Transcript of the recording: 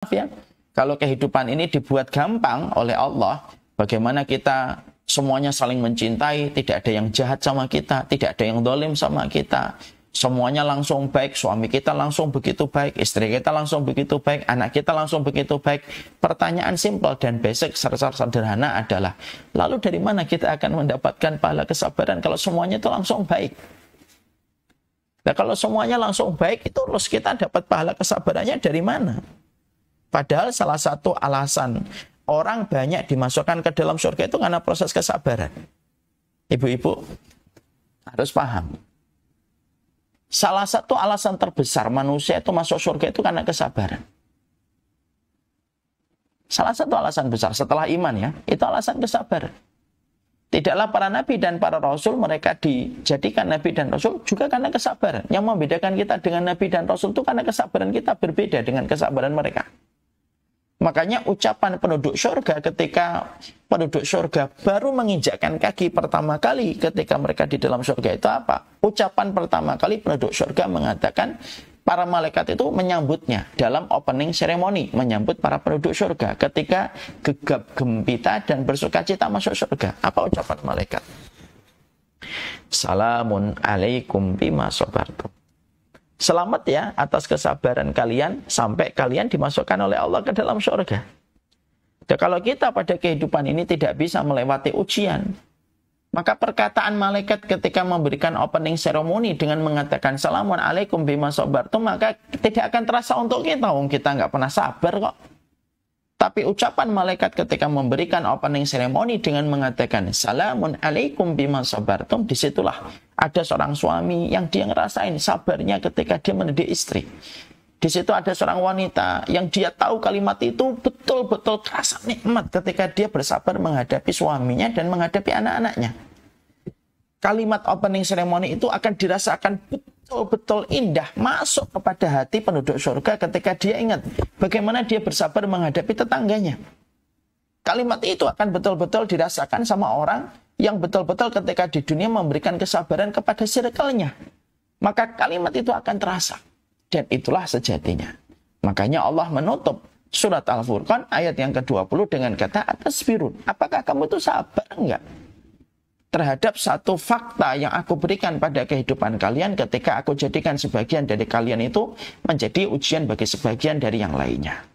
maaf ya, kalau kehidupan ini dibuat gampang oleh Allah, bagaimana kita semuanya saling mencintai, tidak ada yang jahat sama kita, tidak ada yang dolim sama kita, semuanya langsung baik, suami kita langsung begitu baik, istri kita langsung begitu baik, anak kita langsung begitu baik. Pertanyaan simpel dan basic secara sederhana adalah, lalu dari mana kita akan mendapatkan pahala kesabaran kalau semuanya itu langsung baik? Nah, kalau semuanya langsung baik itu terus kita dapat pahala kesabarannya dari mana? Padahal salah satu alasan orang banyak dimasukkan ke dalam surga itu karena proses kesabaran. Ibu-ibu harus paham. Salah satu alasan terbesar manusia itu masuk surga itu karena kesabaran. Salah satu alasan besar setelah iman ya, itu alasan kesabaran. Tidaklah para nabi dan para rasul mereka dijadikan nabi dan rasul juga karena kesabaran. Yang membedakan kita dengan nabi dan rasul itu karena kesabaran kita berbeda dengan kesabaran mereka. Makanya ucapan penduduk surga ketika penduduk surga baru menginjakkan kaki pertama kali ketika mereka di dalam surga itu apa? Ucapan pertama kali penduduk surga mengatakan para malaikat itu menyambutnya dalam opening ceremony, menyambut para penduduk surga ketika gegap gempita dan bersuka cita masuk surga. Apa ucapan malaikat? Salamun alaikum bima sobartum. Selamat ya atas kesabaran kalian sampai kalian dimasukkan oleh Allah ke dalam surga. Dan kalau kita pada kehidupan ini tidak bisa melewati ujian, maka perkataan malaikat ketika memberikan opening ceremony dengan mengatakan Salamun alaikum bima sobartum, maka tidak akan terasa untuk kita. Wong kita nggak pernah sabar kok. Tapi ucapan malaikat ketika memberikan opening ceremony dengan mengatakan salamun alaikum bima sabartum disitulah ada seorang suami yang dia ngerasain sabarnya ketika dia mendidik istri. Di situ ada seorang wanita yang dia tahu kalimat itu betul-betul terasa nikmat ketika dia bersabar menghadapi suaminya dan menghadapi anak-anaknya. Kalimat opening ceremony itu akan dirasakan betul betul-betul indah masuk kepada hati penduduk surga ketika dia ingat bagaimana dia bersabar menghadapi tetangganya. Kalimat itu akan betul-betul dirasakan sama orang yang betul-betul ketika di dunia memberikan kesabaran kepada circle-nya. Maka kalimat itu akan terasa. Dan itulah sejatinya. Makanya Allah menutup surat Al-Furqan ayat yang ke-20 dengan kata atas birun. Apakah kamu itu sabar enggak? terhadap satu fakta yang aku berikan pada kehidupan kalian ketika aku jadikan sebagian dari kalian itu menjadi ujian bagi sebagian dari yang lainnya.